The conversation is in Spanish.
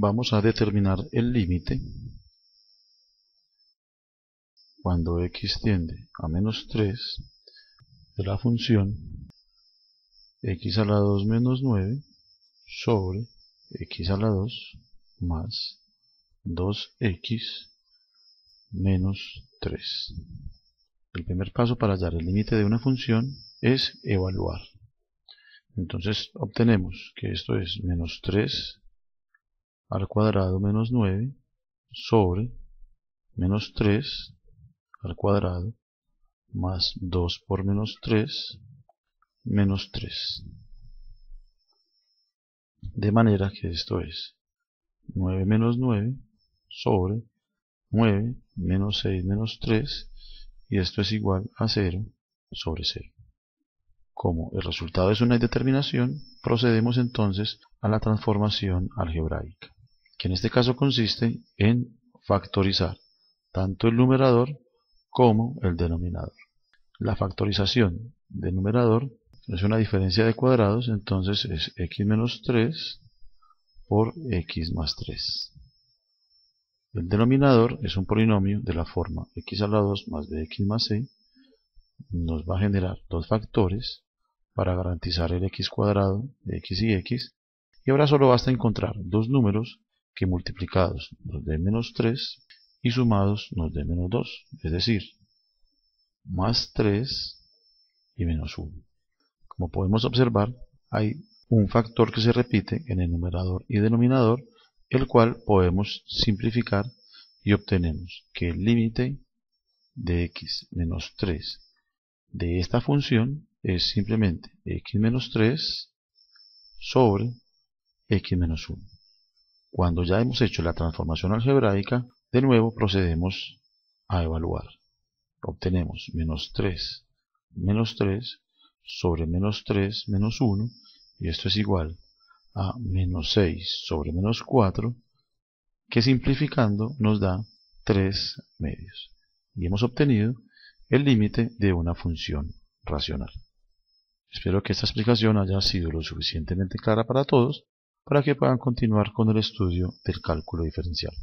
vamos a determinar el límite cuando x tiende a menos 3 de la función x a la 2 menos 9 sobre x a la 2 más 2x menos 3. El primer paso para hallar el límite de una función es evaluar. Entonces obtenemos que esto es menos 3 al cuadrado menos 9 sobre menos 3 al cuadrado más 2 por menos 3 menos 3 de manera que esto es 9 menos 9 sobre 9 menos 6 menos 3 y esto es igual a 0 sobre 0 como el resultado es una indeterminación procedemos entonces a la transformación algebraica que en este caso consiste en factorizar tanto el numerador como el denominador. La factorización del numerador es una diferencia de cuadrados, entonces es x menos 3 por x más 3. El denominador es un polinomio de la forma x a la 2 más bx más c. Nos va a generar dos factores para garantizar el x cuadrado de x y x. Y ahora solo basta encontrar dos números que multiplicados nos dé menos 3 y sumados nos dé menos 2, es decir, más 3 y menos 1. Como podemos observar, hay un factor que se repite en el numerador y denominador, el cual podemos simplificar y obtenemos que el límite de x menos 3 de esta función es simplemente x menos 3 sobre x menos 1. Cuando ya hemos hecho la transformación algebraica, de nuevo procedemos a evaluar. Obtenemos menos 3, menos 3 sobre menos 3 menos 1 y esto es igual a menos 6 sobre menos 4 que simplificando nos da 3 medios y hemos obtenido el límite de una función racional. Espero que esta explicación haya sido lo suficientemente clara para todos para que puedan continuar con el estudio del cálculo diferencial.